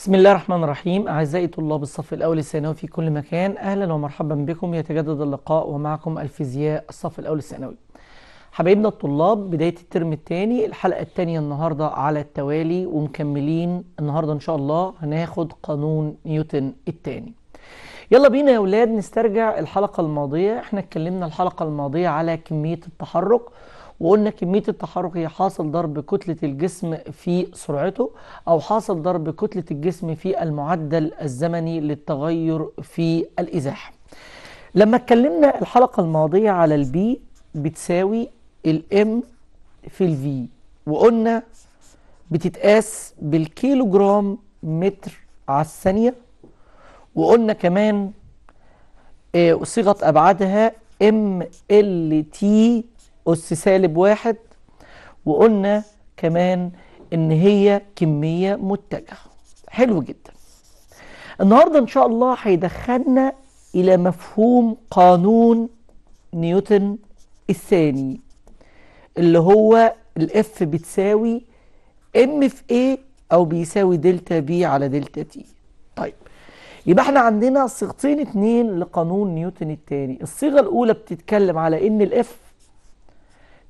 بسم الله الرحمن الرحيم أعزائي طلاب الصف الأول الثانوي في كل مكان أهلا ومرحبا بكم يتجدد اللقاء ومعكم الفيزياء الصف الأول الثانوي حبايبنا الطلاب بداية الترم الثاني الحلقة الثانية النهاردة على التوالي ومكملين النهاردة إن شاء الله هناخد قانون نيوتن الثاني يلا بينا يا ولاد نسترجع الحلقة الماضية احنا اتكلمنا الحلقة الماضية على كمية التحرك وقلنا كمية التحرك هي حاصل ضرب كتلة الجسم في سرعته أو حاصل ضرب كتلة الجسم في المعدل الزمني للتغير في الإزاحة لما اتكلمنا الحلقة الماضية على البي بتساوي الام في الفي وقلنا بتتقاس بالكيلو جرام متر على الثانية وقلنا كمان آه، صيغة أبعادها ام ال تي أس سالب واحد وقلنا كمان إن هي كمية متجهة حلو جدا النهاردة إن شاء الله هيدخلنا إلى مفهوم قانون نيوتن الثاني اللي هو الاف بتساوي ام في ايه او بيساوي دلتا بي على دلتا تي طيب يبقى احنا عندنا صيغتين اتنين لقانون نيوتن الثاني الصيغه الاولى بتتكلم على ان الاف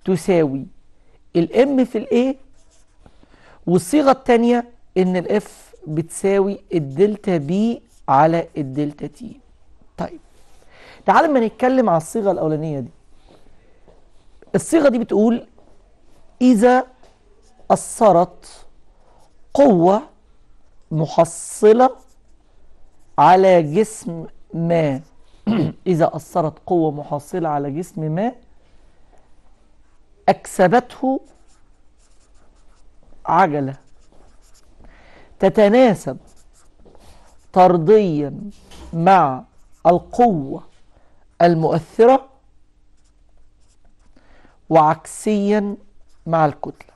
تساوي الام في الايه والصيغه الثانيه ان الاف بتساوي الدلتا بي على الدلتا تي طيب تعال اما نتكلم على الصيغه الاولانيه دي الصيغه دي بتقول اذا اثرت قوه محصله على جسم ما اذا اثرت قوه محصله على جسم ما أكسبته عجلة تتناسب طرديا مع القوة المؤثرة وعكسيا مع الكتلة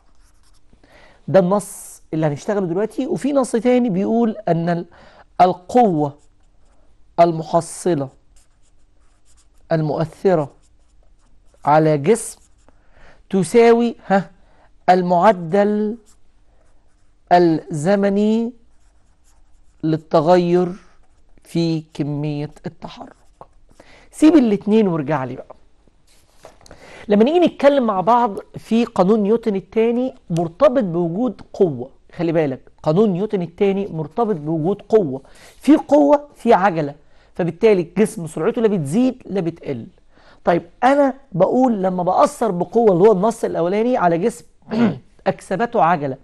ده النص اللي هنشتغله دلوقتي وفي نص تاني بيقول أن القوة المحصلة المؤثرة على جسم تساوي ها المعدل الزمني للتغير في كمية التحرك سيب الاتنين وارجع لي بقى لما نيجي نتكلم مع بعض في قانون نيوتن الثاني مرتبط بوجود قوة خلي بالك قانون نيوتن الثاني مرتبط بوجود قوة في قوة في عجلة فبالتالي الجسم سرعته لا بتزيد لا بتقل طيب انا بقول لما باثر بقوه اللي هو النص الاولاني على جسم اكسبته عجله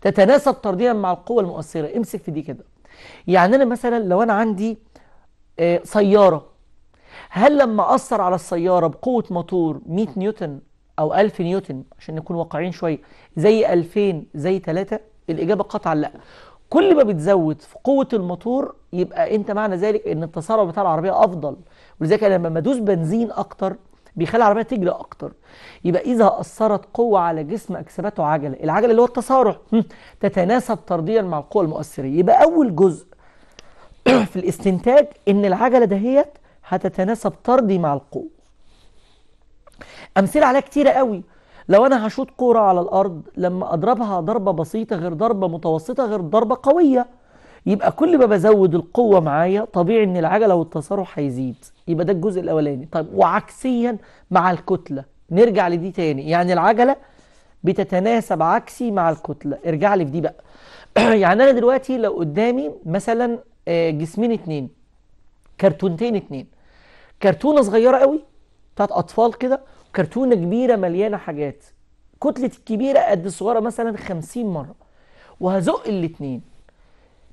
تتناسب طرديا مع القوه المؤثره امسك في دي كده يعني انا مثلا لو انا عندي آه، سياره هل لما اثر على السياره بقوه موتور 100 نيوتن او 1000 نيوتن عشان نكون واقعيين شويه زي 2000 زي 3 الاجابه قطعا لا كل ما بتزود في قوه الموتور يبقى انت معنى ذلك ان التسارع بتاع العربيه افضل ولذلك انا لما ادوس بنزين اكتر بيخلي العربيه تجري اكتر يبقى اذا اثرت قوه على جسم اكسبته عجله العجله اللي هو التسارع تتناسب طرديا مع القوه المؤثريه يبقى اول جزء في الاستنتاج ان العجله دهيت هتتناسب طردي مع القوه امثله عليها كتيره قوي لو انا هشوط كوره على الارض لما اضربها ضربه بسيطه غير ضربه متوسطه غير ضربه قويه يبقى كل ما بزود القوه معايا طبيعي ان العجله والتسارع هيزيد يبقى ده الجزء الاولاني طيب وعكسيا مع الكتله نرجع لدي تاني يعني العجله بتتناسب عكسي مع الكتله ارجع لي في دي بقى يعني انا دلوقتي لو قدامي مثلا آه، جسمين اتنين كرتونتين اتنين كرتونه صغيره قوي بتاعت اطفال كده وكرتونه كبيره مليانه حاجات كتله الكبيره قد الصغيره مثلا 50 مره وهزق الاتنين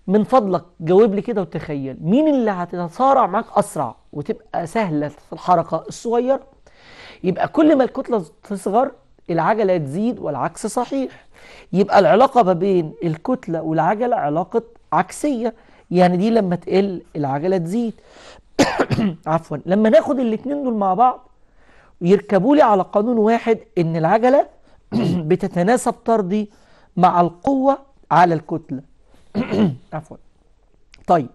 من فضلك جاوب لي كده وتخيل مين اللي هتتصارع معاك اسرع وتبقى سهله الحركه الصغيره يبقى كل ما الكتله تصغر العجله تزيد والعكس صحيح يبقى العلاقه ما بين الكتله والعجله علاقه عكسيه يعني دي لما تقل العجله تزيد عفوا لما ناخد الاثنين دول مع بعض يركبوا لي على قانون واحد ان العجله بتتناسب طردي مع القوه على الكتله عفوا طيب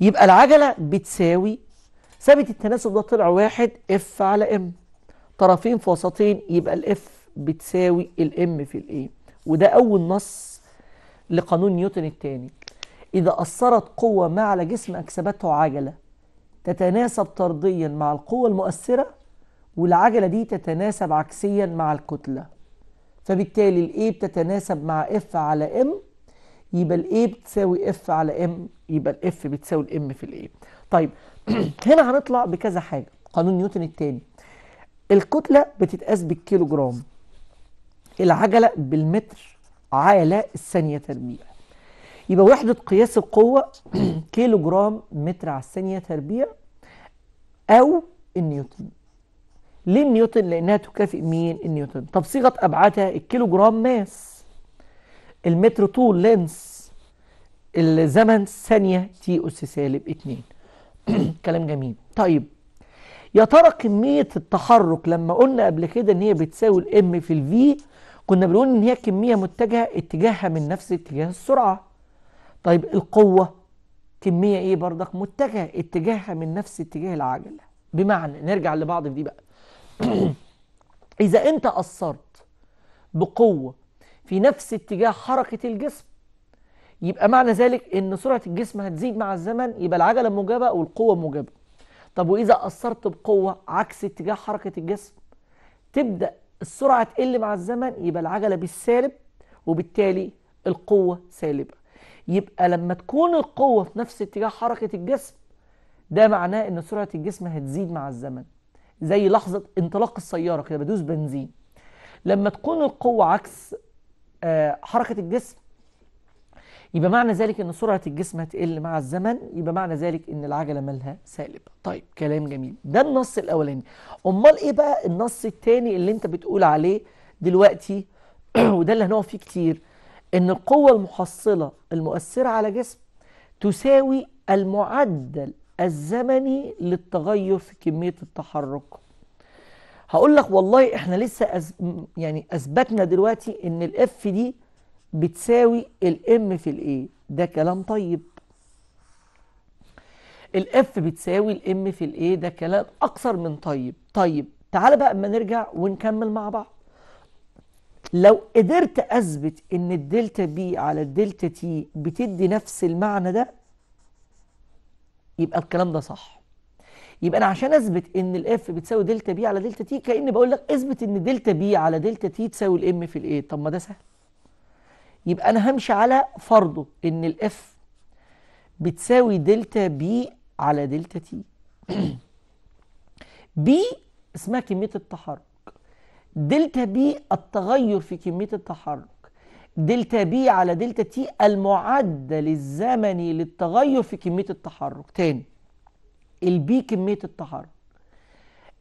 يبقى العجله بتساوي ثابت التناسب ده طلع واحد اف على ام طرفين في وسطين يبقى الاف بتساوي الام في الايه وده اول نص لقانون نيوتن الثاني اذا اثرت قوه ما على جسم اكسبته عجله تتناسب طرديا مع القوه المؤثره والعجله دي تتناسب عكسيا مع الكتله فبالتالي الاي بتتناسب مع اف على ام يبقى الاي بتساوي اف على ام يبقى الاف بتساوي الام في الايه طيب هنا هنطلع بكذا حاجة قانون نيوتن التاني الكتلة بتتقاس بالكيلو جرام العجلة بالمتر على الثانية تربيع يبقى وحدة قياس القوة كيلو جرام متر على الثانية تربيع أو النيوتن ليه النيوتن؟ لأنها تكافئ مين؟ النيوتن طب صيغة أبعادها الكيلو جرام ماس المتر طول لينس الزمن ثانية تي أس سالب اتنين كلام جميل طيب يا ترى كمية التحرك لما قلنا قبل كده ان هي بتساوي الام في الفي كنا بنقول ان هي كمية متجهة اتجاهها من نفس اتجاه السرعة طيب القوة كمية ايه بردك متجهة اتجاهها من نفس اتجاه العجلة بمعنى نرجع لبعض في دي بقى اذا انت اثرت بقوة في نفس اتجاه حركة الجسم يبقى معنى ذلك ان سرعه الجسم هتزيد مع الزمن يبقى العجله موجبه والقوه موجبه طب واذا اثرت بقوه عكس اتجاه حركه الجسم تبدا السرعه تقل مع الزمن يبقى العجله بالسالب وبالتالي القوه سالبه يبقى لما تكون القوه في نفس اتجاه حركه الجسم ده معناه ان سرعه الجسم هتزيد مع الزمن زي لحظه انطلاق السياره كده بدوس بنزين لما تكون القوه عكس آه، حركه الجسم يبقى معنى ذلك ان سرعه الجسم هتقل مع الزمن يبقى معنى ذلك ان العجله مالها سالب طيب كلام جميل ده النص الاولاني امال ايه بقى النص الثاني اللي انت بتقول عليه دلوقتي وده اللي هنقف فيه كتير ان القوه المحصله المؤثره على جسم تساوي المعدل الزمني للتغير في كميه التحرك هقول لك والله احنا لسه أز... يعني اثبتنا دلوقتي ان الاف دي بتساوي الام في الايه ده كلام طيب الاف بتساوي الام في الايه ده كلام اكثر من طيب طيب تعال بقى اما نرجع ونكمل مع بعض لو قدرت اثبت ان الدلتا بي على الدلتا تي بتدي نفس المعنى ده يبقى الكلام ده صح يبقى انا عشان اثبت ان الاف بتساوي دلتا بي على دلتا تي كاني بقول لك اثبت ان دلتا بي على دلتا تي تساوي الام في الايه طب ما ده سهل يبقى انا همشي على فرضه ان الاف بتساوي دلتا بي على دلتا تي بي اسمها كميه التحرك دلتا بي التغير في كميه التحرك دلتا بي على دلتا تي المعدل الزمني للتغير في كميه التحرك تاني البي كميه التحرك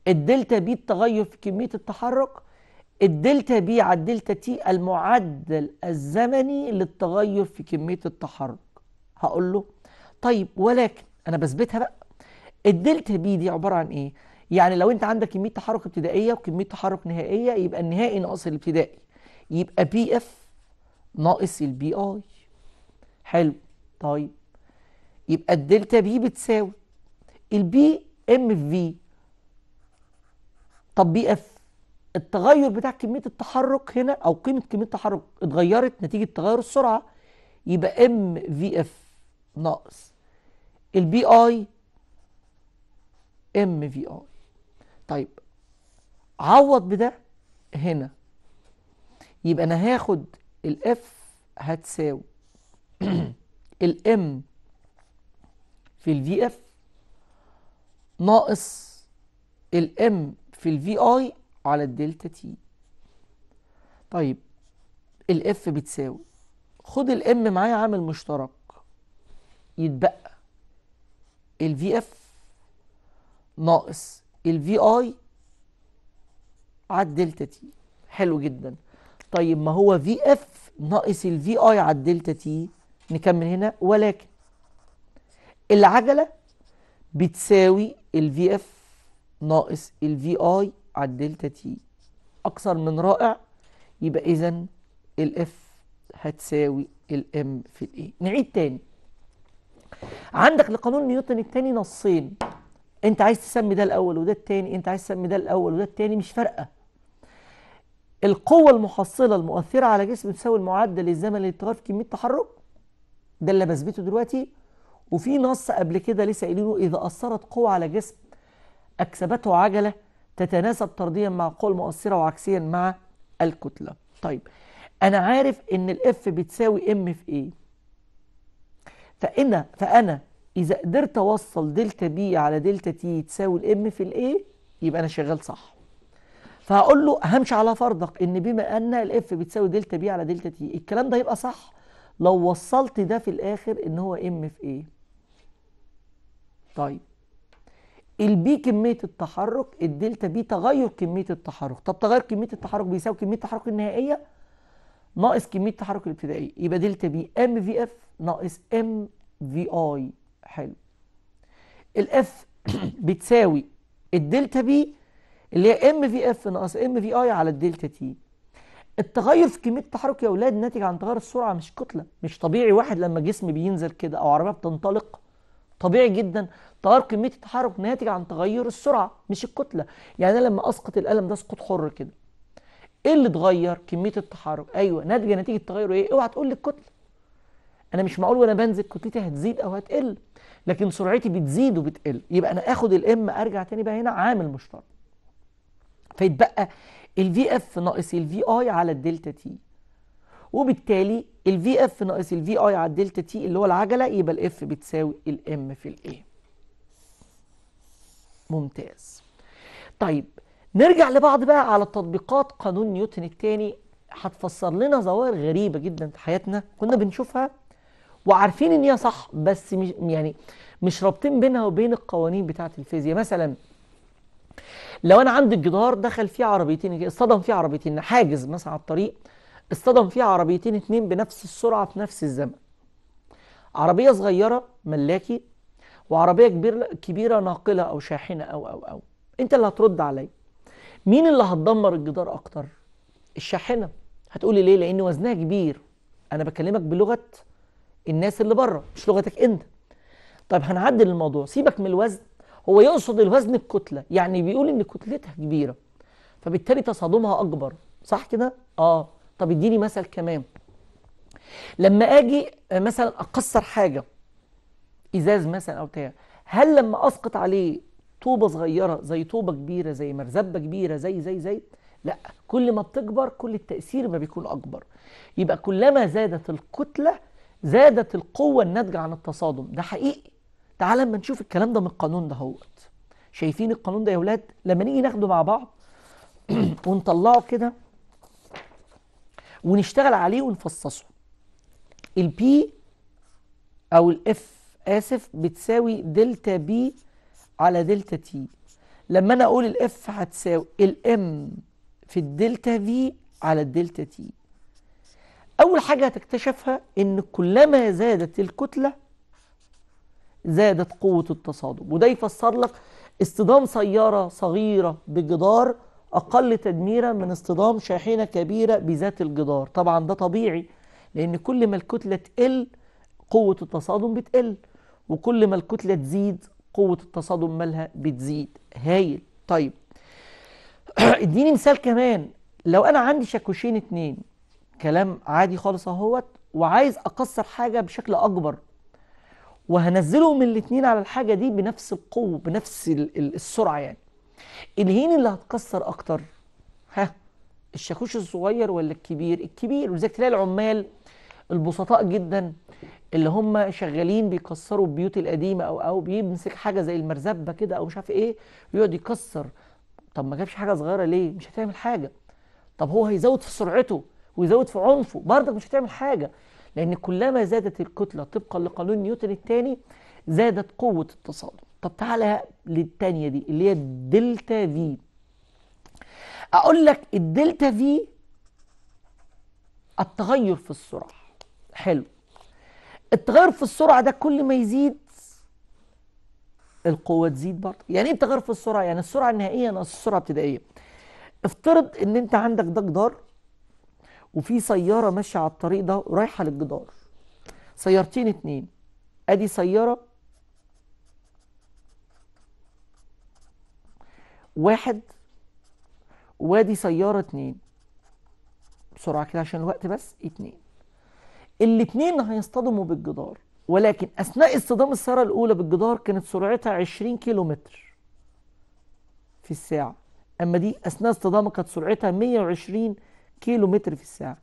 الدلتا بي التغير في كميه التحرك الدلتا بي على الدلتا تي المعدل الزمني للتغير في كمية التحرك هقول له طيب ولكن أنا بثبتها بقى الدلتا بي دي عبارة عن إيه؟ يعني لو أنت عندك كمية تحرك ابتدائية وكمية تحرك نهائية يبقى النهائي ناقص الابتدائي يبقى بي اف ناقص البي اي حلو طيب يبقى الدلتا بي بتساوي البي ام في طب بي اف التغير بتاع كميه التحرك هنا او قيمه كميه التحرك اتغيرت نتيجه تغير السرعه يبقى ام في اف ناقص البي اي ام في اي طيب عوض بده هنا يبقى انا هاخد الاف هتساوي الام في الفي اف ناقص الام في الفي اي على الدلتا تي طيب الاف بتساوي خد الام معايا عامل مشترك يتبقى الفي اف ناقص الفي اي على الدلتا تي حلو جدا طيب ما هو في اف ناقص الفي اي على الدلتا تي نكمل هنا ولكن العجله بتساوي الفي اف ناقص الفي اي على الدلتا تي اكثر من رائع يبقى اذا الاف هتساوي الام في الاي نعيد تاني عندك لقانون نيوتن التاني نصين انت عايز تسمي ده الاول وده التاني انت عايز تسمي ده الاول وده التاني مش فارقه القوة المحصلة المؤثرة على جسم تساوي المعدل الزمني للتغير في كمية تحرك ده اللي بثبته دلوقتي وفي نص قبل كده لسه قايلينه إذا أثرت قوة على جسم أكسبته عجلة تتناسب طرديا مع قوى المؤثرة وعكسيا مع الكتلة طيب أنا عارف إن الإف بتساوي إم في إيه فانا فأنا إذا قدرت أوصل دلتا بي على دلتا تي تساوي الإم في الإيه يبقى أنا شغال صح فهقول له همشي على فرضك إن بما أن الإف بتساوي دلتا بي على دلتا تي الكلام ده يبقى صح لو وصلت ده في الآخر إن هو إم في إيه طيب البي كميه التحرك الدلتا بي تغير كميه التحرك طب تغير كميه التحرك بيساوي كميه التحرك النهائيه ناقص كميه التحرك الابتدائيه يبقى دلتا بي ام في اف ناقص ام في اي حلو الاف بتساوي الدلتا بي اللي هي ام في اف ناقص ام في اي على الدلتا تي التغير في كميه التحرك يا اولاد ناتج عن تغير السرعه مش كتله مش طبيعي واحد لما جسم بينزل كده او عربيه بتنطلق طبيعي جدا تغير كميه التحرك ناتج عن تغير السرعه مش الكتله يعني انا لما اسقط القلم ده سقوط حر كده ايه اللي اتغير كميه التحرك ايوه ناتجه نتيجه تغير ايه اوعى تقول لي الكتله انا مش معقول وانا بنزل كتلتي هتزيد او هتقل لكن سرعتي بتزيد وبتقل يبقى انا اخد الام ارجع تاني بقى هنا عامل مشترك فيتبقى الفي اف ناقص الفي اي على الدلتا تي وبالتالي الفي اف ناقص الفي اي على الدلتا تي اللي هو العجله يبقى الاف بتساوي الام في الاي ممتاز طيب نرجع لبعض بقى على تطبيقات قانون نيوتن الثاني هتفسر لنا ظواهر غريبه جدا في حياتنا كنا بنشوفها وعارفين ان هي صح بس مش يعني مش رابطين بينها وبين القوانين بتاعه الفيزياء مثلا لو انا عندي الجدار دخل فيه عربيتين اصطدم فيه عربيتين حاجز مثلا على الطريق اصطدم فيها عربيتين اتنين بنفس السرعة في نفس الزمن عربية صغيرة ملاكي وعربية كبيرة, كبيرة ناقلة أو شاحنة أو أو أو أنت اللي هترد عليا مين اللي هتدمر الجدار أكتر الشاحنة هتقولي ليه لأن وزنها كبير أنا بكلمك بلغة الناس اللي بره مش لغتك أنت طيب هنعدل الموضوع سيبك من الوزن هو يقصد الوزن الكتلة يعني بيقول إن كتلتها كبيرة فبالتالي تصادمها أكبر صح كده؟ آه طب اديني مثل كمان لما اجي آه، مثلا اكسر حاجه ازاز مثلا او بتاع هل لما اسقط عليه طوبه صغيره زي طوبه كبيره زي مرزبه كبيره زي زي زي لا كل ما بتكبر كل التاثير ما بيكون اكبر يبقى كلما زادت الكتله زادت القوه الناتجه عن التصادم ده حقيقي تعال لما نشوف الكلام ده من القانون ده هوت شايفين القانون ده يا ولاد لما نيجي ناخده مع بعض ونطلعه كده ونشتغل عليه ونفصصه البي او الاف اسف بتساوي دلتا بي على دلتا تي لما انا اقول الاف هتساوي الام في الدلتا في على الدلتا تي اول حاجه هتكتشفها ان كلما زادت الكتله زادت قوه التصادم وده يفسر لك اصطدام سياره صغيره بجدار أقل تدميرا من اصطدام شاحنة كبيرة بذات الجدار طبعا ده طبيعي لأن كل ما الكتلة تقل قوة التصادم بتقل وكل ما الكتلة تزيد قوة التصادم مالها بتزيد هايل طيب اديني مثال كمان لو أنا عندي شاكوشين اتنين كلام عادي خالص اهوت وعايز أكسر حاجة بشكل أكبر وهنزلهم الاتنين على الحاجة دي بنفس القوة بنفس السرعة يعني الهين اللي هتكسر اكتر ها الشاكوش الصغير ولا الكبير الكبير ولذلك تلاقي العمال البسطاء جدا اللي هم شغالين بيكسروا البيوت القديمه او او بيمسك حاجه زي المرزبه كده او مش عارف ايه يقعد يكسر طب ما جابش حاجه صغيره ليه مش هتعمل حاجه طب هو هيزود في سرعته ويزود في عنفه برضك مش هتعمل حاجه لان كلما زادت الكتله طبقا لقانون نيوتن الثاني زادت قوه التصادم طب تعالى للتانية دي اللي هي الدلتا في اقول لك الدلتا في التغير في السرعة حلو التغير في السرعة ده كل ما يزيد القوة تزيد برضه يعني ايه التغير في السرعة يعني السرعة النهائية ناقص السرعة الابتدائية افترض ان انت عندك ده جدار وفي سيارة ماشية على الطريق ده رايحة للجدار سيارتين اتنين ادي سيارة واحد وادي سيارة اتنين بسرعة كده عشان الوقت بس اتنين الاتنين هيصطدموا بالجدار ولكن أثناء اصطدام السيارة الأولى بالجدار كانت سرعتها 20 متر في الساعة أما دي أثناء اصطدامها كانت سرعتها 120 متر في الساعة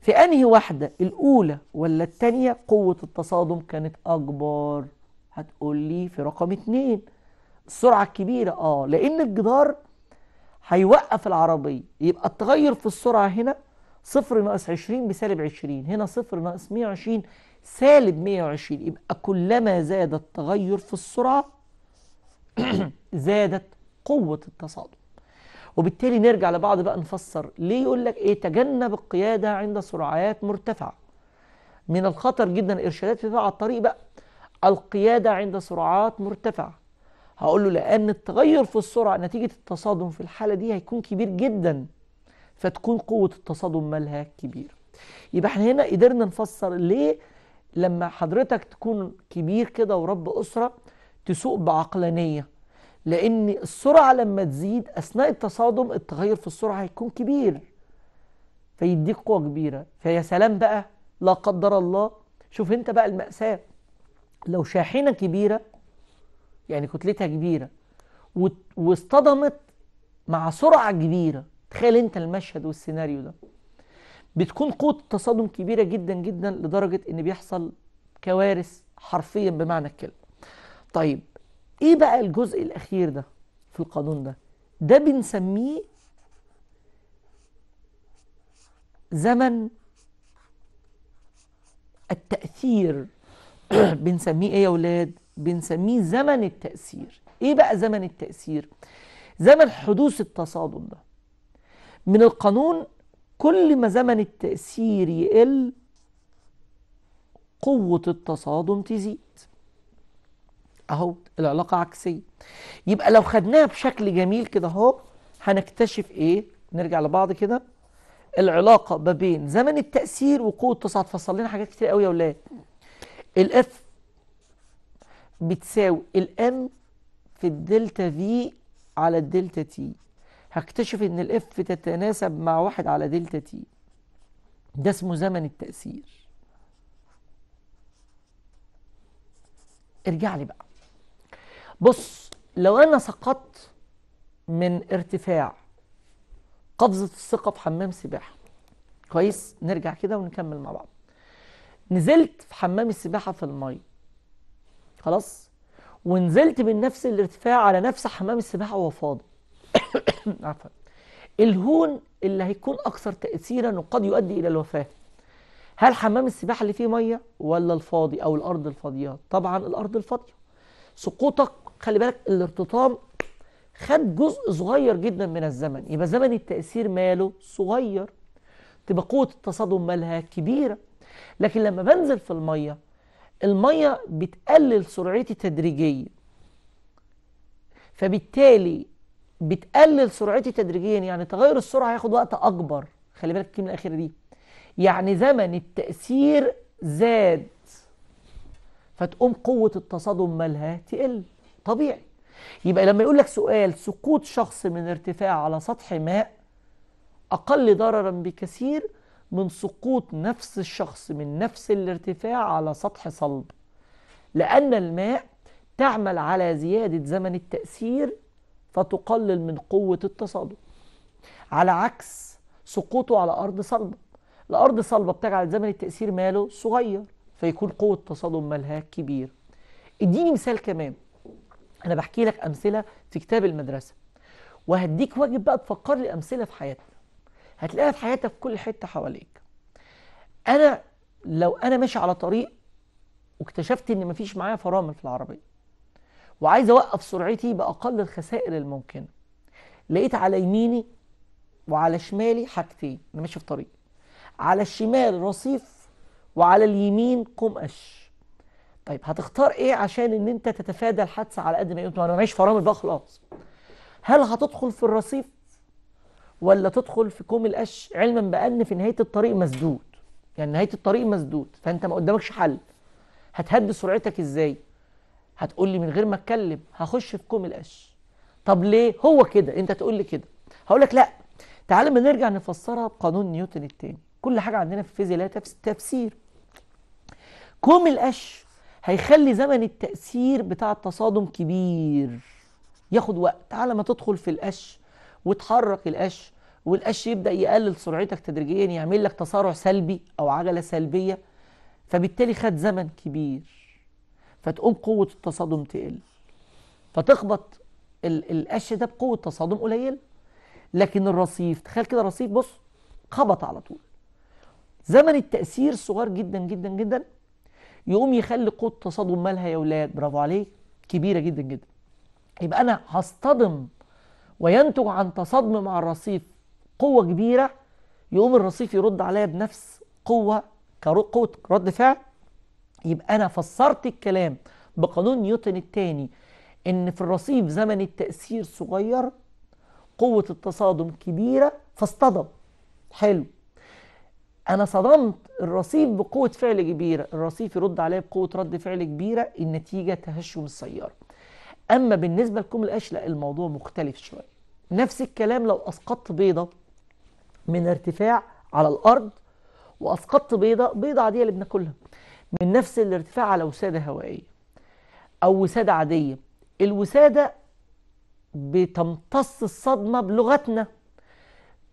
في أنهي واحدة الأولى ولا الثانية قوة التصادم كانت أكبر هتقول لي في رقم اتنين السرعه الكبيره اه لان الجدار هيوقف العربيه يبقى التغير في السرعه هنا صفر ناقص 20 بسالب 20 هنا صفر ناقص 120 سالب 120 يبقى كلما زاد التغير في السرعه زادت قوه التصادم وبالتالي نرجع لبعض بقى نفسر ليه يقول لك ايه تجنب القياده عند سرعات مرتفعه من الخطر جدا ارشادات في على الطريق بقى القياده عند سرعات مرتفعه هقول له لأن التغير في السرعة نتيجة التصادم في الحالة دي هيكون كبير جدا فتكون قوة التصادم مالها كبير يبقى احنا هنا قدرنا نفسر ليه لما حضرتك تكون كبير كده ورب أسرة تسوق بعقلانية لأن السرعة لما تزيد أثناء التصادم التغير في السرعة هيكون كبير فيديك قوة كبيرة فيا سلام بقى لا قدر الله شوف انت بقى المأساة لو شاحنة كبيرة يعني كتلتها كبيره واصطدمت مع سرعه كبيره تخيل انت المشهد والسيناريو ده بتكون قوه التصادم كبيره جدا جدا لدرجه ان بيحصل كوارث حرفيا بمعنى الكلمه طيب ايه بقى الجزء الاخير ده في القانون ده ده بنسميه زمن التاثير بنسميه ايه يا ولاد بنسميه زمن التأثير إيه بقى زمن التأثير؟ زمن حدوث التصادم ده من القانون كل ما زمن التأثير يقل قوة التصادم تزيد أهو العلاقة عكسية يبقى لو خدناها بشكل جميل كده أهو هنكتشف إيه نرجع لبعض كده العلاقة ما بين زمن التأثير وقوة التصادم فصل لنا حاجات كتير قوي يا ولاد الاف بتساوي الام في الدلتا في على الدلتا تي هكتشف ان الاف تتناسب مع واحد على دلتا تي ده اسمه زمن التأثير ارجع لي بقى بص لو انا سقطت من ارتفاع قفزة الثقة في حمام سباحة كويس نرجع كده ونكمل مع بعض نزلت في حمام السباحة في المية خلاص ونزلت من نفس الارتفاع على نفس حمام السباحه وهو فاضي عفوا الهون اللي هيكون اكثر تاثيرا وقد يؤدي الى الوفاه هل حمام السباحه اللي فيه ميه ولا الفاضي او الارض الفاضيه طبعا الارض الفاضيه سقوطك خلي بالك الارتطام خد جزء صغير جدا من الزمن يبقى زمن التاثير ماله صغير تبقى قوه التصادم مالها كبيره لكن لما بنزل في الميه المية بتقلل سرعتي تدريجيا فبالتالي بتقلل سرعتي تدريجيا يعني تغير السرعة هياخد وقت أكبر خلي بالك الكلمة الأخيرة دي يعني زمن التأثير زاد فتقوم قوة التصادم مالها تقل طبيعي يبقى لما يقول لك سؤال سقوط شخص من ارتفاع على سطح ماء أقل ضررا بكثير من سقوط نفس الشخص من نفس الارتفاع على سطح صلب لأن الماء تعمل على زيادة زمن التأثير فتقلل من قوة التصادم على عكس سقوطه على أرض صلبة الأرض صلبة بتجعل زمن التأثير ماله صغير فيكون قوة التصادم مالها كبير اديني مثال كمان أنا بحكي لك أمثلة في كتاب المدرسة وهديك واجب بقى تفكر لي أمثلة في حياتنا هتلاقيها في حياتك في كل حتة حواليك أنا لو أنا ماشي على طريق واكتشفت إن مفيش معايا فرامل في العربية وعايز أوقف سرعتي بأقل الخسائر الممكنة لقيت على يميني وعلى شمالي حاجتين أنا ماشي في طريق على الشمال رصيف وعلى اليمين قوم قش طيب هتختار ايه عشان ان انت تتفادى الحادثه على قد ما يمكن انا معيش فرامل بقى خلاص هل هتدخل في الرصيف ولا تدخل في كوم القش علما بان في نهايه الطريق مسدود يعني نهايه الطريق مسدود فانت ما قدامكش حل هتهدي سرعتك ازاي هتقول لي من غير ما اتكلم هخش في كوم القش طب ليه هو كده انت تقول لي كده هقول لك لا تعال ما نرجع نفسرها بقانون نيوتن الثاني كل حاجه عندنا في الفيزياء لها تفسير كوم القش هيخلي زمن التاثير بتاع التصادم كبير ياخد وقت على ما تدخل في القش وتحرك القش والقش يبدا يقلل سرعتك تدريجيا يعمل لك تسارع سلبي او عجله سلبيه فبالتالي خد زمن كبير فتقوم قوه التصادم تقل فتخبط القش ده بقوه تصادم قليله لكن الرصيف تخيل كده الرصيف بص خبط على طول زمن التاثير صغير جدا جدا جدا يقوم يخلي قوه التصادم مالها يا اولاد برافو عليك كبيره جدا جدا يبقى انا هصطدم وينتج عن تصادم مع الرصيف قوة كبيرة يقوم الرصيف يرد عليا بنفس قوة قوة رد فعل يبقى أنا فسرت الكلام بقانون نيوتن الثاني إن في الرصيف زمن التأثير صغير قوة التصادم كبيرة فاصطدم حلو أنا صدمت الرصيف بقوة فعل كبيرة الرصيف يرد عليا بقوة رد فعل كبيرة النتيجة تهشم السيارة أما بالنسبة لكم القش لا الموضوع مختلف شوية نفس الكلام لو أسقطت بيضة من ارتفاع على الأرض وأسقطت بيضة بيضة عادية اللي بناكلها من نفس الارتفاع على وسادة هوائية أو وسادة عادية الوسادة بتمتص الصدمة بلغتنا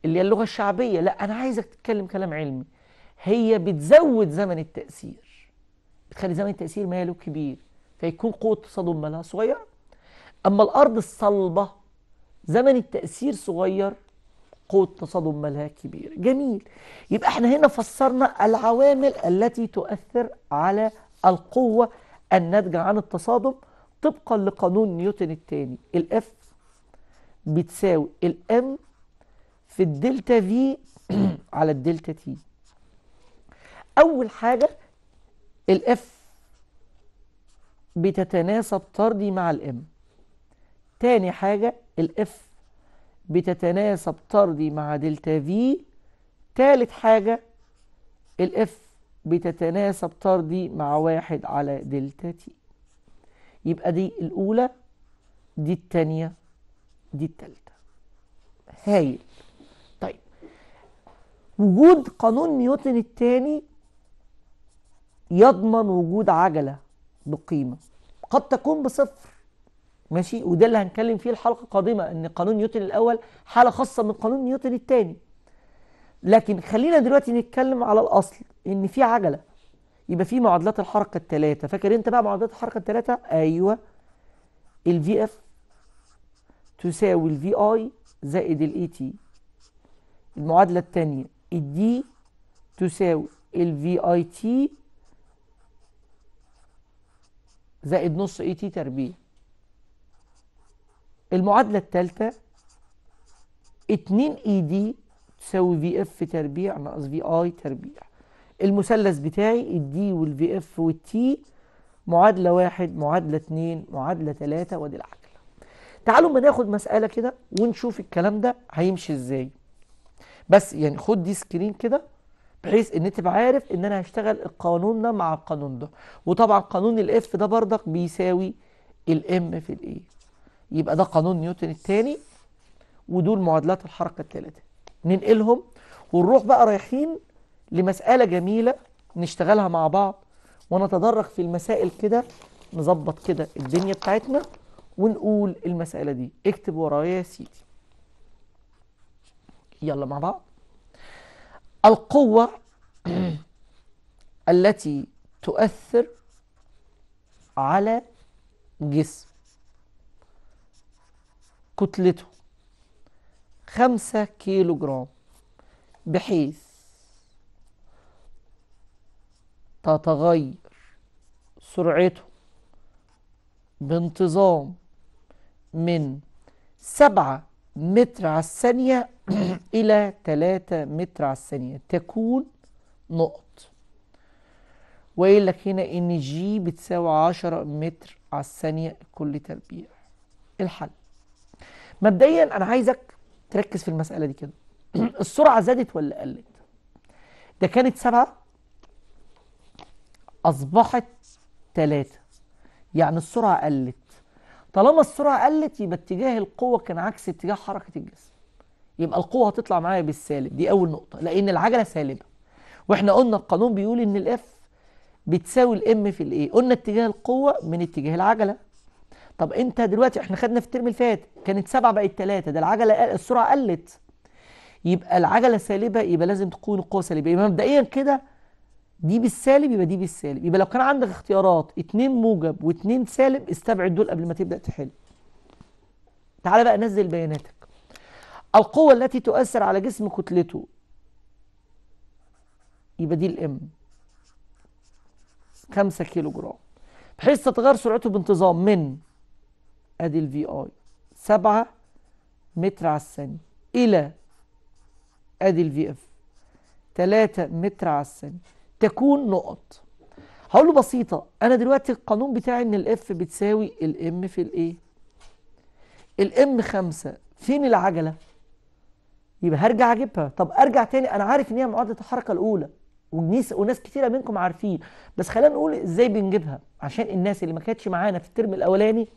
اللي هي اللغة الشعبية لا أنا عايزك تتكلم كلام علمي هي بتزود زمن التأثير بتخلي زمن التأثير ماله كبير فيكون قوة التصادم مالها صغيرة أما الأرض الصلبة زمن التأثير صغير قوة تصادم مالها كبير جميل يبقى احنا هنا فسرنا العوامل التي تؤثر على القوة الناتجة عن التصادم طبقا لقانون نيوتن الثاني الاف بتساوي الام في الدلتا في على الدلتا تي اول حاجة الاف بتتناسب طردي مع الام تاني حاجة الاف بتتناسب طردي مع دلتا في تالت حاجة الاف بتتناسب طردي مع واحد على دلتا تي يبقى دي الأولى دي التانية دي التالتة هايل طيب وجود قانون نيوتن التاني يضمن وجود عجلة بقيمة قد تكون بصفر ماشي وده اللي هنتكلم فيه الحلقه القادمه ان قانون نيوتن الاول حاله خاصه من قانون نيوتن الثاني لكن خلينا دلوقتي نتكلم على الاصل ان في عجله يبقى في معادلات الحركه الثلاثه فاكر انت بقى معادلات الحركه الثلاثه ايوه الفي اف تساوي الفي اي زائد الاي تي e المعادله الثانيه الدي تساوي الفي اي تي زائد نص اي e تي تربيه المعادلة الثالثة 2 اي دي تساوي في اف تربيع ناقص في اي تربيع المثلث بتاعي الدي والفي اف والتي معادلة واحد معادلة اتنين معادلة تلاتة وادي العجلة تعالوا ما ناخد مسألة كده ونشوف الكلام ده هيمشي ازاي بس يعني خد دي سكرين كده بحيث ان تبقى عارف ان انا هشتغل القانون ده مع القانون ده وطبعا قانون الاف ده بردك بيساوي الام في الايه يبقى ده قانون نيوتن الثاني ودول معادلات الحركه الثالثه ننقلهم ونروح بقى رايحين لمساله جميله نشتغلها مع بعض ونتدرج في المسائل كده نظبط كده الدنيا بتاعتنا ونقول المساله دي اكتب ورايا يا سيدي يلا مع بعض القوه التي تؤثر على جسم كتلته خمسة كيلو جرام بحيث تتغير سرعته بانتظام من سبعة متر على الثانية إلى تلاتة متر على الثانية تكون نقط وقال لك هنا إن جي بتساوي عشرة متر على الثانية كل تربيع الحل مبدئيا انا عايزك تركز في المساله دي كده السرعه زادت ولا قلت ده كانت سبعة اصبحت ثلاثة يعني السرعه قلت طالما السرعه قلت يبقى اتجاه القوه كان عكس اتجاه حركه الجسم يبقى القوه هتطلع معايا بالسالب دي اول نقطه لان العجله سالبه واحنا قلنا القانون بيقول ان الاف بتساوي الام في الايه قلنا اتجاه القوه من اتجاه العجله طب انت دلوقتي احنا خدنا في الترم اللي فات كانت سبعه بقت ثلاثه ده العجله السرعه قلت يبقى العجله سالبه يبقى لازم تكون القوه سالبه يبقى مبدئيا كده دي بالسالب يبقى دي بالسالب يبقى لو كان عندك اختيارات اتنين موجب واتنين سالب استبعد دول قبل ما تبدا تحل تعالى بقى نزل بياناتك القوه التي تؤثر على جسم كتلته يبقى دي الام 5 كيلو جرام بحيث تتغير سرعته بانتظام من ادي الفي اي 7 متر على الثانيه الى ادي الفي اف 3 متر على الثانيه تكون نقط هقول له بسيطه انا دلوقتي القانون بتاعي ان الاف بتساوي الام في الايه الام 5 فين العجله يبقى هرجع اجيبها طب ارجع تاني انا عارف ان هي معادله الحركه الاولى وناس وناس كتيره منكم عارفين بس خلينا نقول ازاي بنجيبها عشان الناس اللي ما كانتش معانا في الترم الاولاني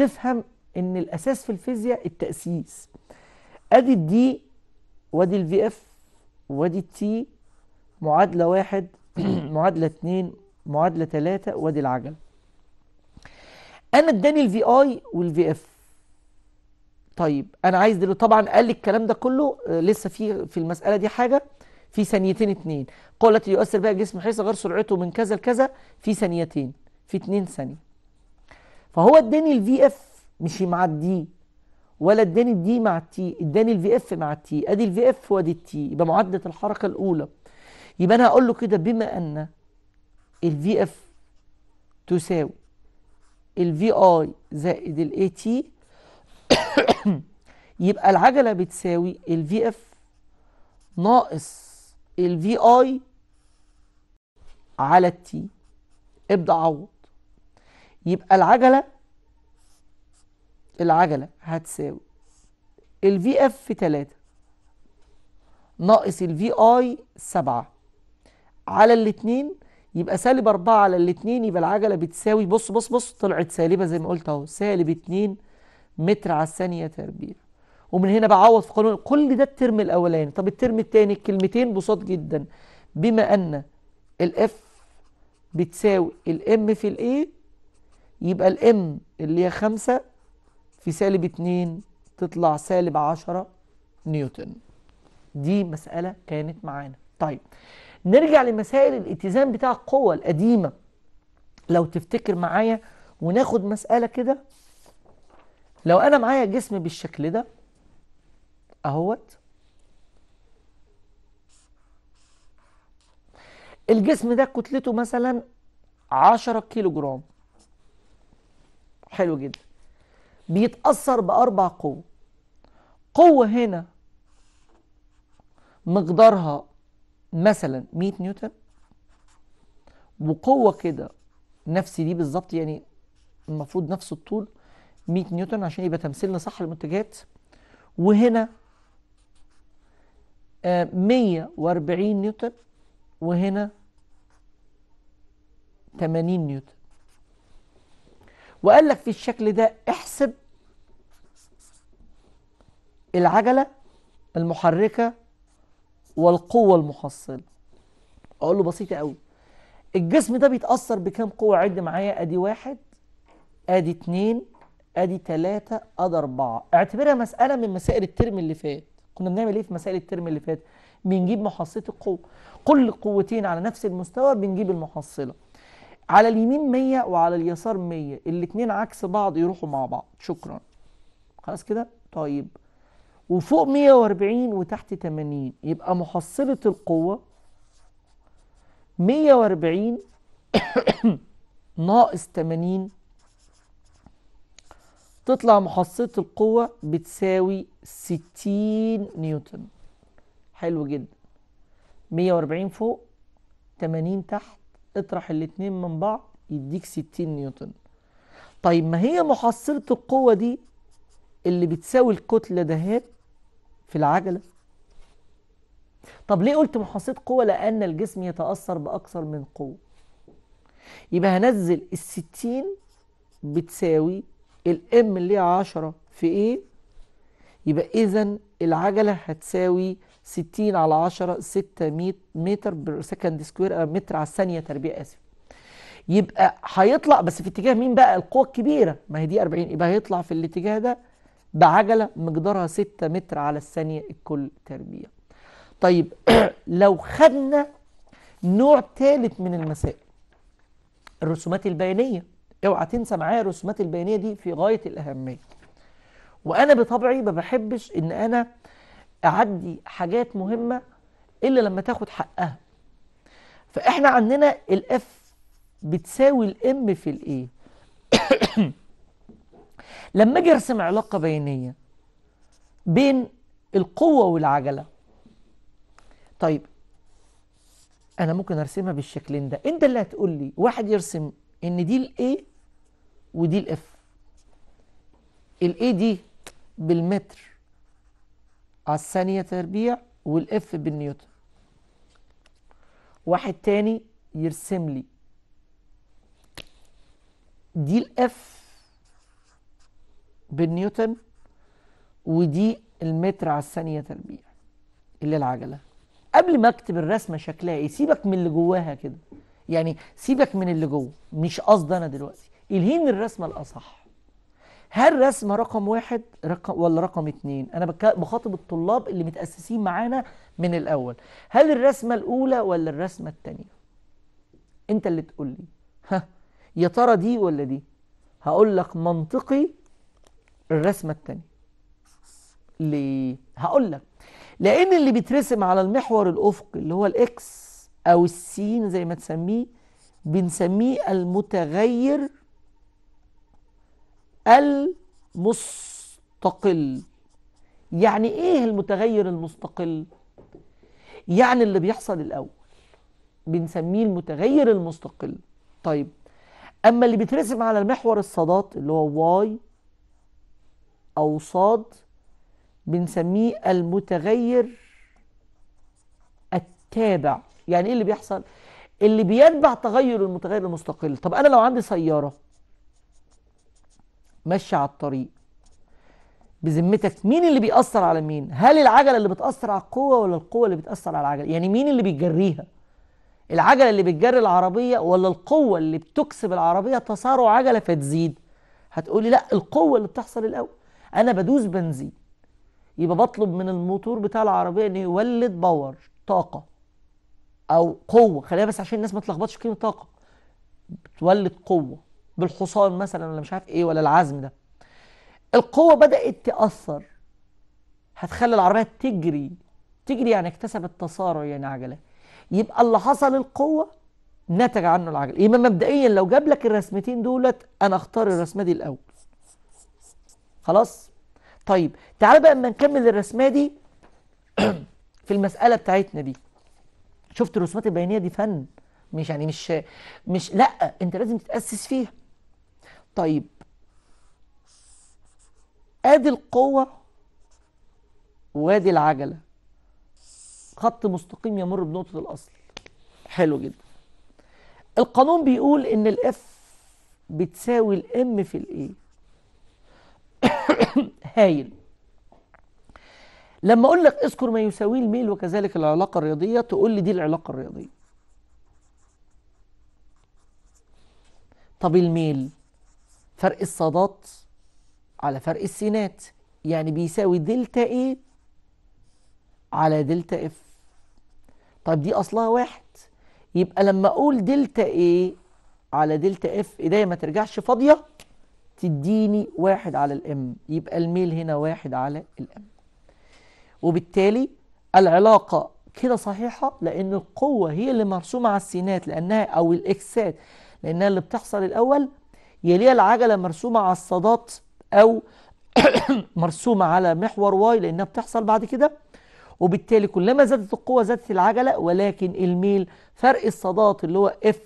تفهم ان الاساس في الفيزياء التأسيس ادي الدي وادي الفي اف وادي التي معادلة واحد معادلة اتنين معادلة تلاتة وادي العجلة انا اداني الفي اي والفي اف طيب انا عايز دلوقتي طبعا قال لي الكلام ده كله آه، لسه في في المساله دي حاجه في ثانيتين اتنين قوة التي يؤثر بها الجسم حيث غير سرعته من كذا لكذا في ثانيتين في اتنين ثانيه فهو اداني الفي اف مش مع الدي ولا اداني الدي مع التي اداني الفي اف مع التي ادي الفي اف وادي التي يبقى معادله الحركه الاولى يبقى انا هقول له كده بما ان الفي اف تساوي الفي اي زائد الاي تي يبقى العجله بتساوي الفي اف ناقص الفي اي على التي ابدا عوض يبقى العجله العجله هتساوي الفي اف 3 ناقص الفي اي 7 على الاتنين يبقى سالب 4 على الاتنين يبقى العجله بتساوي بص بص بص طلعت سالبه زي ما قلت اهو سالب 2 متر على الثانيه تربيع ومن هنا بعوض في قانون كل ده الترم الاولاني طب الترم الثاني الكلمتين بساط جدا بما ان الاف بتساوي الام في الايه يبقى الام اللي هي خمسة في سالب اتنين تطلع سالب عشرة نيوتن دي مسألة كانت معانا طيب نرجع لمسائل الاتزان بتاع القوة القديمة لو تفتكر معايا وناخد مسألة كده لو أنا معايا جسم بالشكل ده أهوت الجسم ده كتلته مثلا 10 كيلو جرام حلو جدا بيتأثر بأربع قوة قوة هنا مقدارها مثلا 100 نيوتن وقوة كده نفس دي بالظبط يعني المفروض نفس الطول 100 نيوتن عشان يبقى تمثيلنا صح للمنتجات وهنا 140 آه، نيوتن وهنا 80 نيوتن وقال لك في الشكل ده احسب العجلة المحركة والقوة المحصلة أقول له بسيطة قوي الجسم ده بيتأثر بكام قوة عد معايا أدي واحد أدي اتنين أدي تلاتة أدي أربعة اعتبرها مسألة من مسائل الترم اللي فات كنا بنعمل إيه في مسائل الترم اللي فات بنجيب محصلة القوة كل قوتين على نفس المستوى بنجيب المحصلة على اليمين 100 وعلى اليسار 100 الاثنين عكس بعض يروحوا مع بعض شكرا خلاص كده طيب وفوق 140 وتحت 80 يبقى محصلة القوة 140 ناقص 80 تطلع محصلة القوة بتساوي 60 نيوتن حلو جدا 140 فوق 80 تحت اطرح الاتنين من بعض يديك 60 نيوتن طيب ما هي محصلة القوة دي اللي بتساوي الكتلة دهات في العجلة طب ليه قلت محصلة قوة لأن الجسم يتأثر بأكثر من قوة يبقى هنزل الستين بتساوي الام اللي هي 10 في ايه يبقى اذا العجلة هتساوي 60 على 10 600 متر سكند سكوير آه، متر على الثانيه تربيع اسف يبقى هيطلع بس في اتجاه مين بقى القوه الكبيره ما هي دي 40 يبقى هيطلع في الاتجاه ده بعجله مقدارها 6 متر على الثانيه الكل تربيع طيب لو خدنا نوع ثالث من المسائل الرسومات البيانيه اوعى تنسى معايا الرسومات البيانيه دي في غايه الاهميه وانا بطبعي ما بحبش ان انا اعدي حاجات مهمه الا لما تاخد حقها فاحنا عندنا الاف بتساوي الام في الايه لما اجي ارسم علاقه بينيه بين القوه والعجله طيب انا ممكن ارسمها بالشكلين ده انت اللي هتقول لي واحد يرسم ان دي الايه ودي الاف الايه دي بالمتر على الثانية تربيع والاف بالنيوتن واحد تاني يرسم لي دي الاف بالنيوتن ودي المتر على الثانية تربيع اللي العجلة قبل ما اكتب الرسمة شكلها ايه سيبك من اللي جواها كده يعني سيبك من اللي جوه مش قصدي انا دلوقتي الهين الرسمة الاصح هل رسمه رقم واحد رقم ولا رقم اتنين انا بخاطب الطلاب اللي متاسسين معانا من الاول هل الرسمه الاولى ولا الرسمه الثانيه؟ انت اللي تقول لي ها يا ترى دي ولا دي هقول لك منطقي الرسمه الثانيه. ليه هقول لك لان اللي بيترسم على المحور الافقي اللي هو الاكس او السين زي ما تسميه بنسميه المتغير المستقل يعني ايه المتغير المستقل يعني اللي بيحصل الاول بنسميه المتغير المستقل طيب اما اللي بيترسم على محور الصادات اللي هو واي او صاد بنسميه المتغير التابع يعني ايه اللي بيحصل اللي بيتبع تغير المتغير المستقل طب انا لو عندي سياره ماشي على الطريق بذمتك مين اللي بيأثر على مين هل العجلة اللي بتأثر على القوة ولا القوة اللي بتأثر على العجلة يعني مين اللي بيجريها العجلة اللي بتجري العربية ولا القوة اللي بتكسب العربية تسارع عجلة فتزيد هتقولي لا القوة اللي بتحصل الأول أنا بدوس بنزين يبقى بطلب من الموتور بتاع العربية إنه يولد باور طاقة أو قوة خلينا بس عشان الناس ما تلخبطش في كلمة طاقة بتولد قوة بالحصان مثلا ولا مش عارف ايه ولا العزم ده القوه بدات تاثر هتخلي العربيه تجري تجري يعني اكتسبت تسارع يعني عجله يبقى اللي حصل القوه نتج عنه العجل يبقى مبدئيا لو جاب لك الرسمتين دولت انا اختار الرسمه دي الاول خلاص طيب تعال بقى اما نكمل الرسمه دي في المساله بتاعتنا دي شفت الرسومات البيانيه دي فن مش يعني مش مش لا انت لازم تتاسس فيها طيب ادي القوة وادي العجلة خط مستقيم يمر بنقطة الأصل حلو جدا القانون بيقول إن الإف بتساوي الإم في الإيه هايل لما أقول لك اذكر ما يساويه الميل وكذلك العلاقة الرياضية تقول لي دي العلاقة الرياضية طب الميل فرق الصادات على فرق السينات يعني بيساوي دلتا ايه على دلتا اف طيب دي اصلها واحد يبقى لما اقول دلتا ايه على دلتا اف ايديا ما ترجعش فاضيه تديني واحد على الام يبقى الميل هنا واحد على الام وبالتالي العلاقه كده صحيحه لان القوه هي اللي مرسومه على السينات لانها او الاكسات لانها اللي بتحصل الاول يليها العجلة مرسومة على الصادات أو مرسومة على محور واي لأنها بتحصل بعد كده وبالتالي كلما زادت القوة زادت العجلة ولكن الميل فرق الصادات اللي هو اف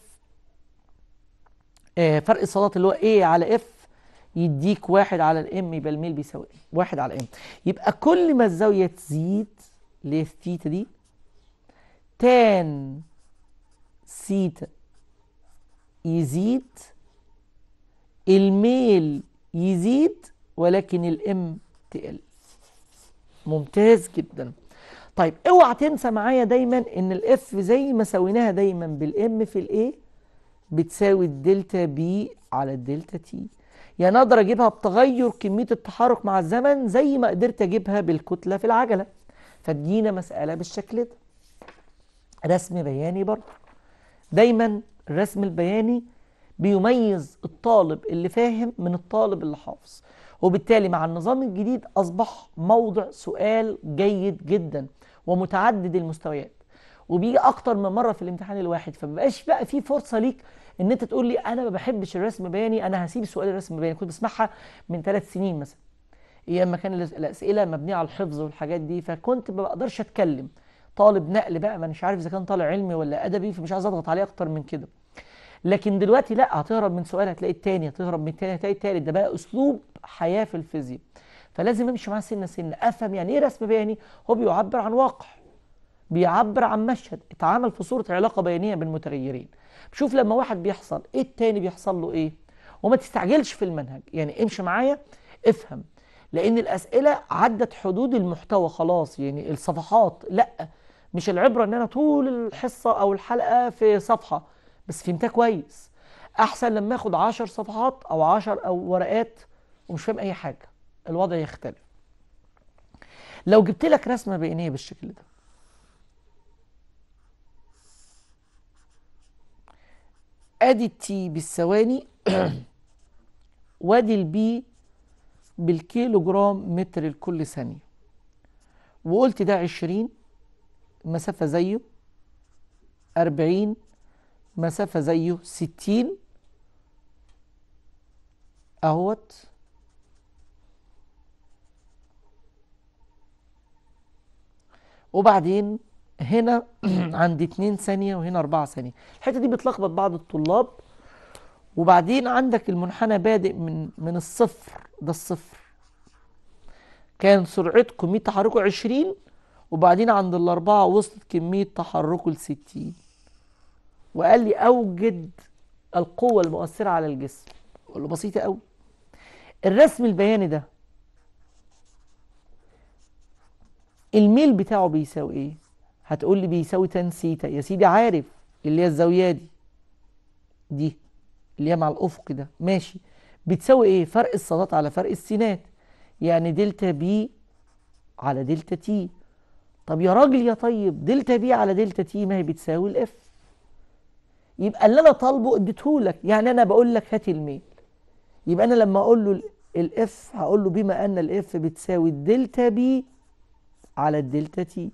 آه فرق الصادات اللي هو ايه على اف يديك واحد على الام يبقى الميل بيساوي واحد على ام يبقى كل ما الزاوية تزيد اللي هي الثيتا دي تان سيتا يزيد الميل يزيد ولكن الام تقل ممتاز جدا طيب اوعى تنسى معايا دايما ان الاف زي ما سويناها دايما بالام في الايه بتساوي الدلتا بي على الدلتا تي يعني اقدر اجيبها بتغير كميه التحرك مع الزمن زي ما قدرت اجيبها بالكتله في العجله فتجينا مساله بالشكل ده رسم بياني برضه دايما الرسم البياني بيميز الطالب اللي فاهم من الطالب اللي حافظ وبالتالي مع النظام الجديد أصبح موضع سؤال جيد جدا ومتعدد المستويات وبيجي أكتر من مرة في الامتحان الواحد فمبقاش بقى في فرصة ليك إن أنت تقول لي أنا ما بحبش الرسم بياني أنا هسيب سؤال الرسم بياني كنت بسمعها من ثلاث سنين مثلا أيام ما كان الأسئلة مبنية على الحفظ والحاجات دي فكنت ما بقدرش أتكلم طالب نقل بقى ما مش عارف إذا كان طالع علمي ولا أدبي فمش عايز أضغط عليه أكتر من كده لكن دلوقتي لا هتهرب من سؤال هتلاقي التاني هتهرب من التاني هتلاقي التالت ده بقى اسلوب حياه في الفيزياء فلازم امشي معاه سنه سنه افهم يعني ايه رسم بياني هو بيعبر عن واقع بيعبر عن مشهد اتعامل في صوره علاقه بيانيه بين المتغيرين شوف لما واحد بيحصل ايه التاني بيحصل له ايه وما تستعجلش في المنهج يعني امشي معايا افهم لان الاسئله عدت حدود المحتوى خلاص يعني الصفحات لا مش العبره ان انا طول الحصه او الحلقه في صفحه بس فهمتها كويس احسن لما اخد 10 صفحات او 10 او ورقات ومش فاهم اي حاجه الوضع يختلف لو جبت لك رسمه بينيه بالشكل ده ادي التي بالثواني وادي البي بالكيلو جرام متر لكل ثانيه وقلت ده 20 المسافه زيه 40 مسافة زيه ستين اهوت وبعدين هنا عند 2 ثانية وهنا 4 ثانية الحتة دي بتلخبط بعض الطلاب وبعدين عندك المنحنى بادئ من من الصفر ده الصفر كان سرعتكم مية تحركه 20 وبعدين عند الأربعة وصلت كمية تحركه ل 60 وقال لي أوجد القوة المؤثرة على الجسم أقول له بسيطة قوي الرسم البياني ده الميل بتاعه بيساوي ايه هتقول لي بيساوي تان سيتا يا سيدي عارف اللي هي الزاوية دي دي اللي هي مع الأفق ده ماشي بتساوي ايه فرق الصادات على فرق السينات يعني دلتا بي على دلتا تي طب يا راجل يا طيب دلتا بي على دلتا تي ما هي بتساوي الاف يبقى اللي انا طالبه اديتهولك يعني انا بقول لك هات الميل يبقى انا لما اقول له الاف هقول له بما ان الاف بتساوي الدلتا بي على الدلتا تي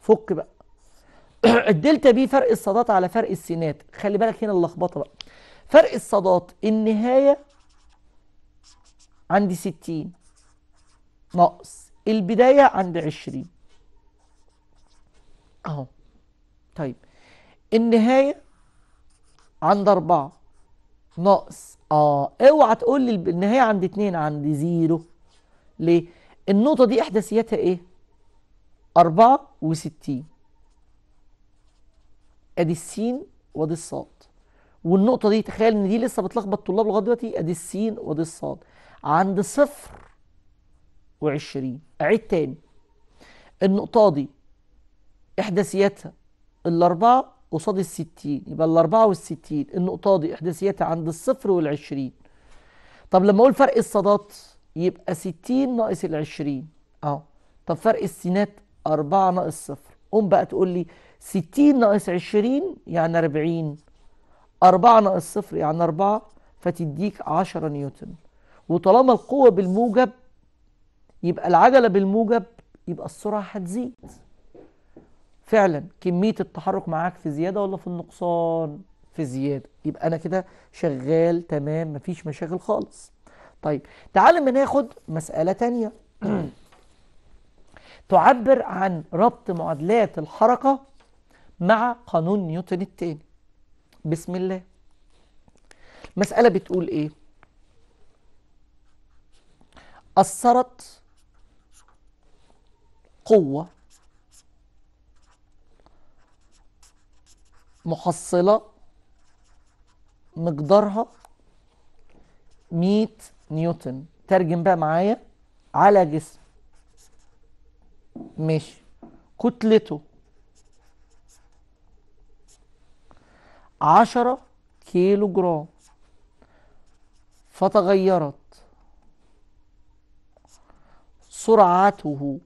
فك بقى الدلتا بي فرق الصادات على فرق السينات خلي بالك هنا اللخبطه بقى فرق الصادات النهايه عند 60 ناقص البدايه عند 20 اهو طيب النهايه عند أربعة ناقص آه اوعى تقول لي النهاية عند اتنين عند زيرو ليه؟ النقطة دي إحداثياتها إيه؟ أربعة وستين أدي السين وأدي الصاد والنقطة دي تخيل إن دي لسه بتلخبط طلاب لغاية دلوقتي أدي السين وأدي الصاد عند صفر وعشرين أعيد تاني النقطة دي إحداثياتها الأربعة قصاد ال 60 يبقى ال 64 النقطادي احداثياتها عند الصفر وال 20 طب لما اقول فرق الصادات يبقى 60 ناقص ال 20 اهو طب فرق السينات 4 ناقص صفر قوم بقى تقول لي 60 ناقص 20 يعني 40 4 ناقص صفر يعني 4 فتديك 10 نيوتن وطالما القوة بالموجب يبقى العجلة بالموجب يبقى السرعة هتزيد فعلا كمية التحرك معاك في زيادة ولا في النقصان في زيادة يبقى أنا كده شغال تمام مفيش مشاكل خالص طيب تعال ما ناخد مسألة تانية تعبر عن ربط معادلات الحركة مع قانون نيوتن التاني بسم الله المسألة بتقول ايه أثرت قوة محصلة مقدارها 100 نيوتن ترجم بقى معايا على جسم ماشي كتلته عشرة كيلو جرام فتغيرت سرعته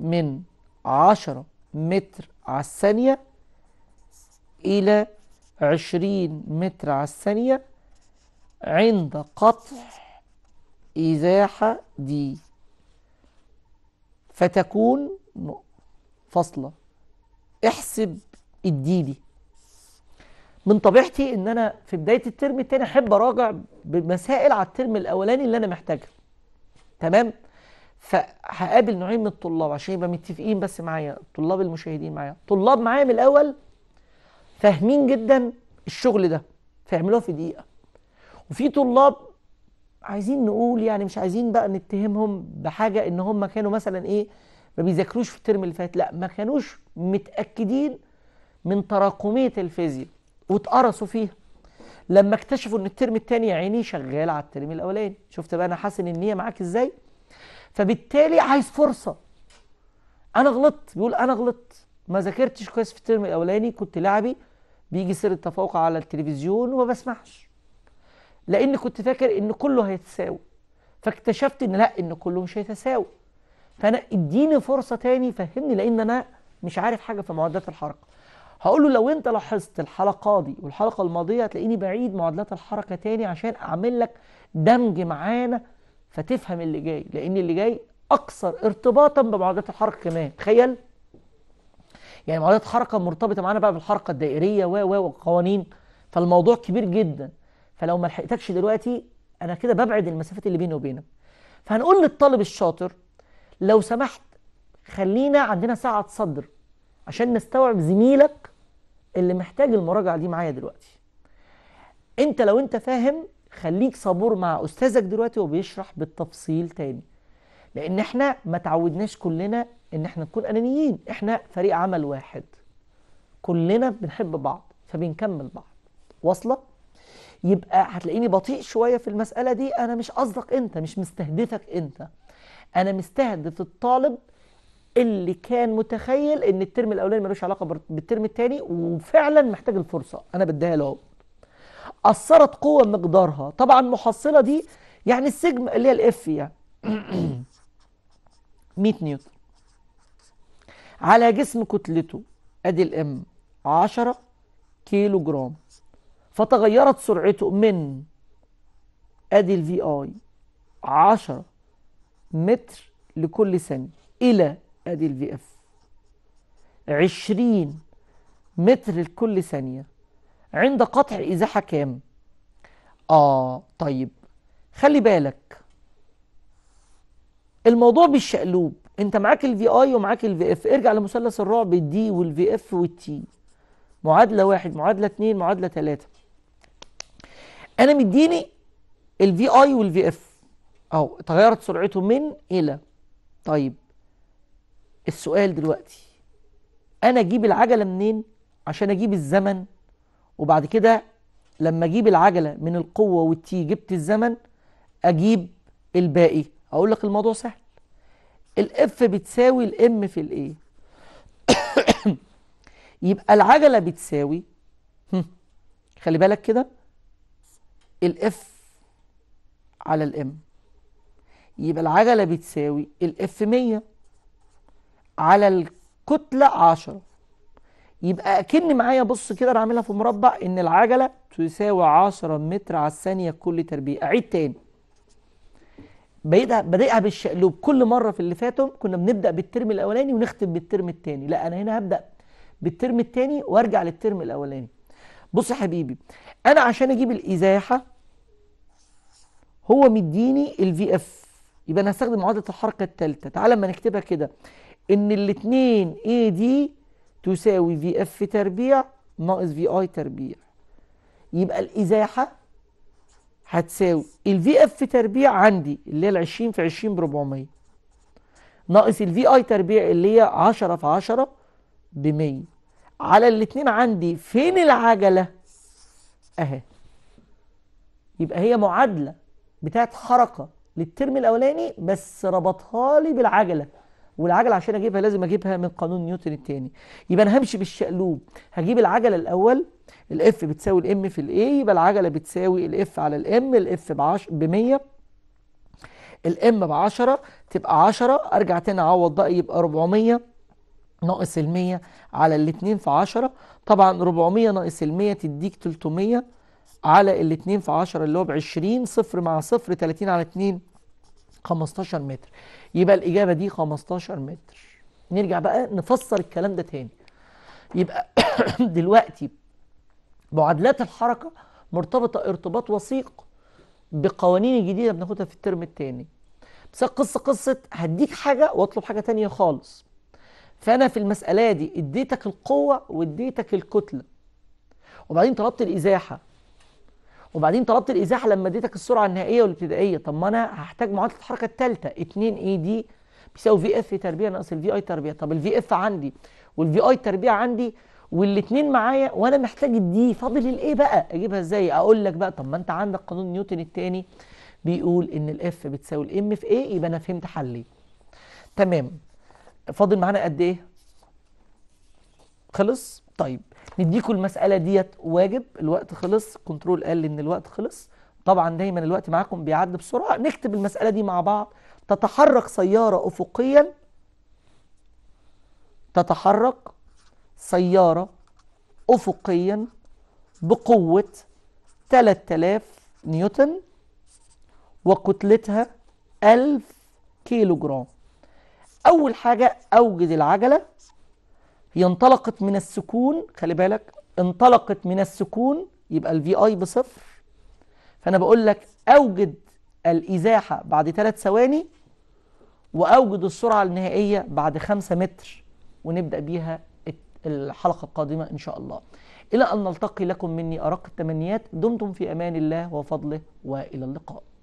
من عشرة متر على الثانية إلى عشرين متر على الثانية عند قطع إزاحة دي فتكون فاصلة احسب الديلي من طبيعتي ان انا في بداية الترم التاني احب اراجع بمسائل على الترم الاولاني اللي انا محتاجها تمام فهقابل نوعين من الطلاب عشان يبقى متفقين بس معايا الطلاب المشاهدين معايا طلاب معايا من الاول فاهمين جدا الشغل ده فيعملوها في دقيقه وفي طلاب عايزين نقول يعني مش عايزين بقى نتهمهم بحاجه ان هم كانوا مثلا ايه ما بيذاكروش في الترم اللي فات لا ما كانوش متاكدين من تراكميه الفيزياء واتقرصوا فيها لما اكتشفوا ان الترم الثاني يا عيني شغال على الترم الاولاني شفت بقى انا حاسس ان هي معاك ازاي فبالتالي عايز فرصه انا غلطت بيقول انا غلطت ما ذاكرتش كويس في الترم الاولاني كنت لاعبي بيجي سر التفوق على التلفزيون وما بسمعش لان كنت فاكر ان كله هيتساوي فاكتشفت ان لا ان كله مش هيتساوي فانا اديني فرصه تاني فهمني لان انا مش عارف حاجه في معادلات الحركه هقول له لو انت لاحظت الحلقه دي والحلقه الماضيه هتلاقيني بعيد معادلات الحركه تاني عشان اعمل لك دمج معانا فتفهم اللي جاي لان اللي جاي اكثر ارتباطا بمعادلات الحركه كمان تخيل يعني معادلات حركة مرتبطة معانا بقى بالحركة الدائرية و و والقوانين فالموضوع كبير جدا فلو ما لحقتكش دلوقتي انا كده ببعد المسافات اللي بيني وبينك فهنقول للطالب الشاطر لو سمحت خلينا عندنا ساعة صدر عشان نستوعب زميلك اللي محتاج المراجعة دي معايا دلوقتي انت لو انت فاهم خليك صبور مع استاذك دلوقتي وبيشرح بالتفصيل تاني لان احنا ما تعودناش كلنا ان احنا نكون انانيين احنا فريق عمل واحد كلنا بنحب بعض فبنكمل بعض واصله يبقى هتلاقيني بطيء شويه في المساله دي انا مش قصدك انت مش مستهدفك انت انا مستهدف الطالب اللي كان متخيل ان الترم الاولاني ملوش علاقه بالترم الثاني وفعلا محتاج الفرصه انا بديها له اثرت قوه مقدارها طبعا محصله دي يعني السجم اللي هي الاف يعني 100 نيوتن على جسم كتلته ادي الام 10 كيلو جرام فتغيرت سرعته من ادي الفي اي 10 متر لكل ثانيه الى ادي الفي اف 20 متر لكل ثانيه عند قطع ازاحه كام اه طيب خلي بالك الموضوع بالشقلوب انت معاك الفي اي ومعاك الفي اف ارجع لمثلث الرعب الدي والفي اف والتي معادله واحد معادله اتنين معادله تلاته انا مديني الفي اي والفي اف اهو تغيرت سرعته من الى طيب السؤال دلوقتي انا اجيب العجله منين عشان اجيب الزمن وبعد كده لما اجيب العجله من القوه والتي جبت الزمن اجيب الباقي اقول لك الموضوع سهل الاف بتساوي الام في الايه يبقى العجله بتساوي خلي بالك كده الاف على الام يبقى العجله بتساوي الاف 100 على الكتله 10 يبقى اكن معايا بص كده انا عاملها في مربع ان العجله تساوي 10 متر على الثانيه كل تربيع اعيد تاني بدأ بادئها بالشقلوب كل مره في اللي فاتوا كنا بنبدا بالترم الاولاني ونختم بالترم الثاني لا انا هنا هبدا بالترم الثاني وارجع للترم الاولاني بص يا حبيبي انا عشان اجيب الازاحه هو مديني الفي اف يبقى انا هستخدم معادله الحركه الثالثه تعالى اما نكتبها كده ان الاثنين اي دي تساوي في اف تربيع ناقص في اي تربيع يبقى الازاحه هتساوي الفي اف تربيع عندي اللي هي ال 20 في 20 ب 400 ناقص الفي اي تربيع اللي هي 10 في 10 ب 100 على الاثنين عندي فين العجله؟ اهي يبقى هي معادله بتاعت حركه للترم الاولاني بس ربطها لي بالعجله والعجله عشان اجيبها لازم اجيبها من قانون نيوتن الثاني يبقى انا همشي بالشقلوب هجيب العجله الاول الاف بتساوي الام في الاي يبقى العجله بتساوي الاف على الام الاف ب 100 الام ب 10 تبقى 10 ارجع تاني اعوض ده يبقى 400 ناقص ال 100 على 2 في 10 طبعا 400 ناقص ال 100 تديك 300 على 2 في 10 اللي هو ب 20 صفر مع صفر 30 على 2 15 متر يبقى الاجابه دي 15 متر نرجع بقى نفسر الكلام ده تاني يبقى دلوقتي معادلات الحركة مرتبطة ارتباط وثيق بقوانين الجديدة بناخدها في الترم الثاني بس القصة قصة هديك حاجة واطلب حاجة تانية خالص فأنا في المسألة دي اديتك القوة واديتك الكتلة وبعدين طلبت الإزاحة وبعدين طلبت الإزاحة لما اديتك السرعة النهائية والابتدائية طب ما أنا هحتاج معادلة الحركة الثالثة 2 اي دي بيساوي في اف تربيع ناقص الفي اي تربيع طب الفي اف عندي والفي اي تربيع عندي والاثنين معايا وانا محتاج الدي فاضل الايه بقى اجيبها ازاي اقول لك بقى طب ما انت عندك قانون نيوتن الثاني بيقول ان الاف بتساوي الام في ايه يبقى انا فهمت حلي تمام فاضل معانا قد ايه خلص طيب نديكم المساله ديت واجب الوقت خلص كنترول قال ان الوقت خلص طبعا دايما الوقت معاكم بيعدي بسرعه نكتب المساله دي مع بعض تتحرك سياره افقيا تتحرك سيارة أفقيا بقوة 3000 نيوتن وكتلتها 1000 كيلو جرام أول حاجة أوجد العجلة هي انطلقت من السكون خلي بالك انطلقت من السكون يبقى الفي اي بصفر فأنا بقول لك أوجد الإزاحة بعد ثلاث ثواني وأوجد السرعة النهائية بعد 5 متر ونبدأ بيها الحلقة القادمة إن شاء الله إلى أن نلتقي لكم مني أرق التمنيات دمتم في أمان الله وفضله وإلى اللقاء